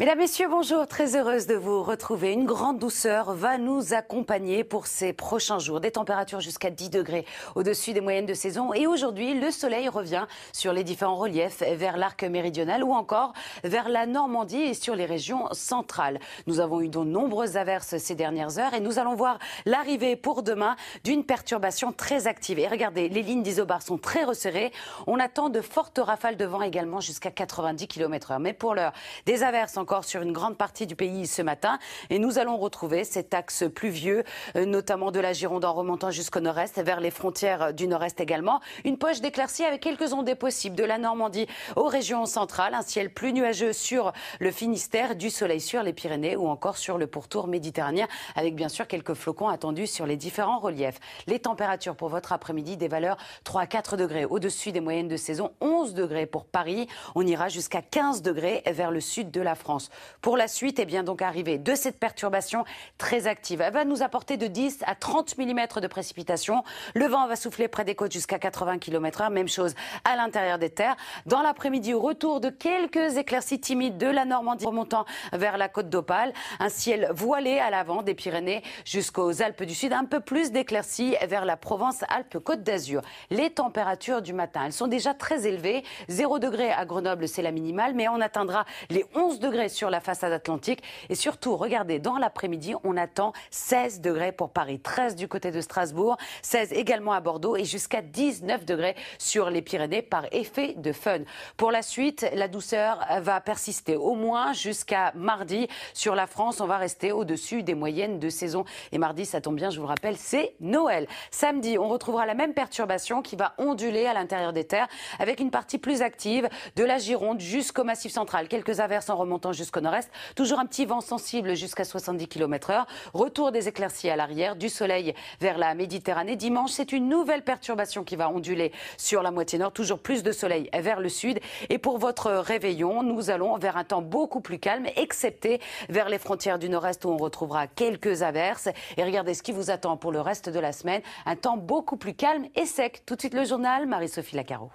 Mesdames, Messieurs, bonjour. Très heureuse de vous retrouver. Une grande douceur va nous accompagner pour ces prochains jours. Des températures jusqu'à 10 degrés au-dessus des moyennes de saison. Et aujourd'hui, le soleil revient sur les différents reliefs vers l'arc méridional ou encore vers la Normandie et sur les régions centrales. Nous avons eu de nombreuses averses ces dernières heures et nous allons voir l'arrivée pour demain d'une perturbation très active. Et regardez, les lignes d'isobars sont très resserrées. On attend de fortes rafales de vent également jusqu'à 90 km heure. Mais pour l'heure, des averses en encore sur une grande partie du pays ce matin. Et nous allons retrouver cet axe pluvieux, euh, notamment de la Gironde en remontant jusqu'au nord-est, vers les frontières du nord-est également. Une poche d'éclaircie avec quelques ondées possibles de la Normandie aux régions centrales. Un ciel plus nuageux sur le Finistère, du soleil sur les Pyrénées ou encore sur le pourtour méditerranéen, avec bien sûr quelques flocons attendus sur les différents reliefs. Les températures pour votre après-midi, des valeurs 3 à 4 degrés au-dessus des moyennes de saison, 11 degrés pour Paris. On ira jusqu'à 15 degrés vers le sud de la France. Pour la suite, eh bien donc arrivée de cette perturbation très active. Elle va nous apporter de 10 à 30 mm de précipitations. Le vent va souffler près des côtes jusqu'à 80 km/h. Même chose à l'intérieur des terres. Dans l'après-midi, retour de quelques éclaircies timides de la Normandie remontant vers la côte d'Opale. Un ciel voilé à l'avant des Pyrénées jusqu'aux Alpes du Sud. Un peu plus d'éclaircies vers la Provence-Alpes-Côte d'Azur. Les températures du matin, elles sont déjà très élevées. 0 degré à Grenoble, c'est la minimale, mais on atteindra les 11 degrés sur la façade atlantique. Et surtout, regardez, dans l'après-midi, on attend 16 degrés pour Paris, 13 du côté de Strasbourg, 16 également à Bordeaux et jusqu'à 19 degrés sur les Pyrénées par effet de fun. Pour la suite, la douceur va persister au moins jusqu'à mardi. Sur la France, on va rester au-dessus des moyennes de saison. Et mardi, ça tombe bien, je vous rappelle, c'est Noël. Samedi, on retrouvera la même perturbation qui va onduler à l'intérieur des terres avec une partie plus active de la Gironde jusqu'au Massif central. Quelques averses en remontant jusqu'au nord-est. Toujours un petit vent sensible jusqu'à 70 km/h. Retour des éclaircies à l'arrière, du soleil vers la Méditerranée. Dimanche, c'est une nouvelle perturbation qui va onduler sur la moitié nord. Toujours plus de soleil vers le sud. Et pour votre réveillon, nous allons vers un temps beaucoup plus calme, excepté vers les frontières du nord-est où on retrouvera quelques averses. Et regardez ce qui vous attend pour le reste de la semaine. Un temps beaucoup plus calme et sec. Tout de suite le journal, Marie-Sophie Lacaro.